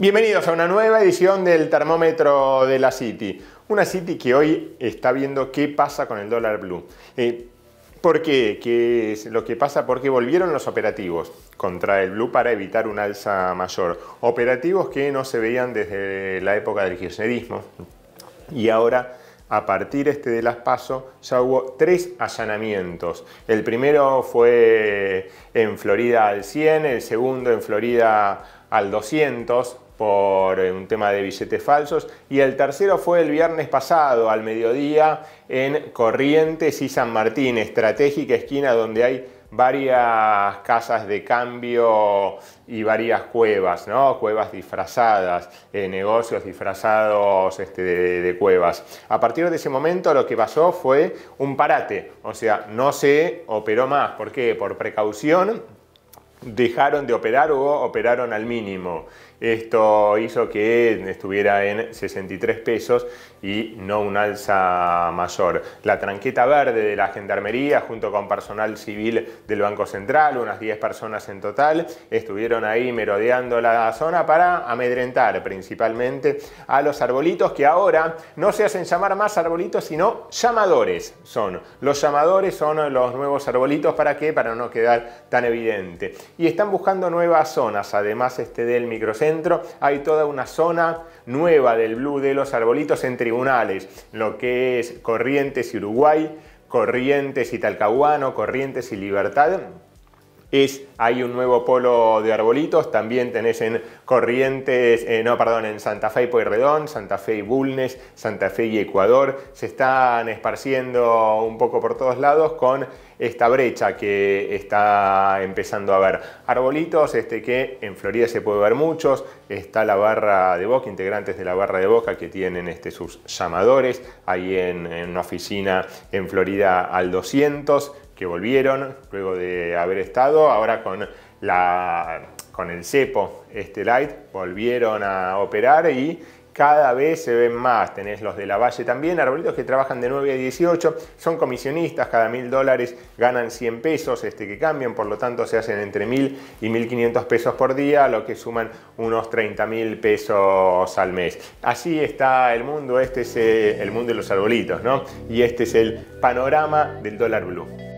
Bienvenidos a una nueva edición del termómetro de la City. Una City que hoy está viendo qué pasa con el dólar blue. Eh, ¿Por qué? es lo que pasa? Porque volvieron los operativos contra el blue para evitar un alza mayor. Operativos que no se veían desde la época del kirchnerismo. Y ahora a partir este de las PASO ya hubo tres allanamientos. El primero fue en Florida al 100, el segundo en Florida al 200, por eh, un tema de billetes falsos. Y el tercero fue el viernes pasado, al mediodía, en Corrientes y San Martín, estratégica esquina donde hay varias casas de cambio y varias cuevas, ¿no? Cuevas disfrazadas, eh, negocios disfrazados este, de, de, cuevas. A partir de ese momento lo que pasó fue un parate, o sea, no se operó más. ¿Por qué? Por precaución dejaron de operar o operaron al mínimo. Esto hizo que estuviera en 63 pesos y no un alza mayor. La tranqueta verde de la Gendarmería, junto con personal civil del Banco Central, unas 10 personas en total, estuvieron ahí merodeando la zona para amedrentar principalmente a los arbolitos que ahora no se hacen llamar más arbolitos, sino llamadores son. Los llamadores son los nuevos arbolitos, ¿para qué? Para no quedar tan evidente. Y están buscando nuevas zonas, además este del microcentro hay toda una zona nueva del blue de los arbolitos en tribunales, lo que es Corrientes y Uruguay, Corrientes y Talcahuano, Corrientes y Libertad hay un nuevo polo de arbolitos, también tenés en Corrientes, eh, no, perdón, en Santa Fe y Pueyrredón, Santa Fe y Bulnes, Santa Fe y Ecuador, se están esparciendo un poco por todos lados con esta brecha que está empezando a ver. Arbolitos este, que en Florida se puede ver muchos, está la barra de Boca, integrantes de la barra de Boca que tienen este, sus llamadores, ahí en una oficina en Florida al 200, que volvieron luego de haber estado, ahora con, la, con el cepo este light volvieron a operar y cada vez se ven más. Tenés los de la Valle también, arbolitos que trabajan de 9 a 18, son comisionistas, cada mil dólares ganan 100 pesos este, que cambian, por lo tanto se hacen entre 1000 y 1500 pesos por día, lo que suman unos 30.000 mil pesos al mes. Así está el mundo, este es el mundo de los arbolitos, ¿no? Y este es el panorama del dólar blue.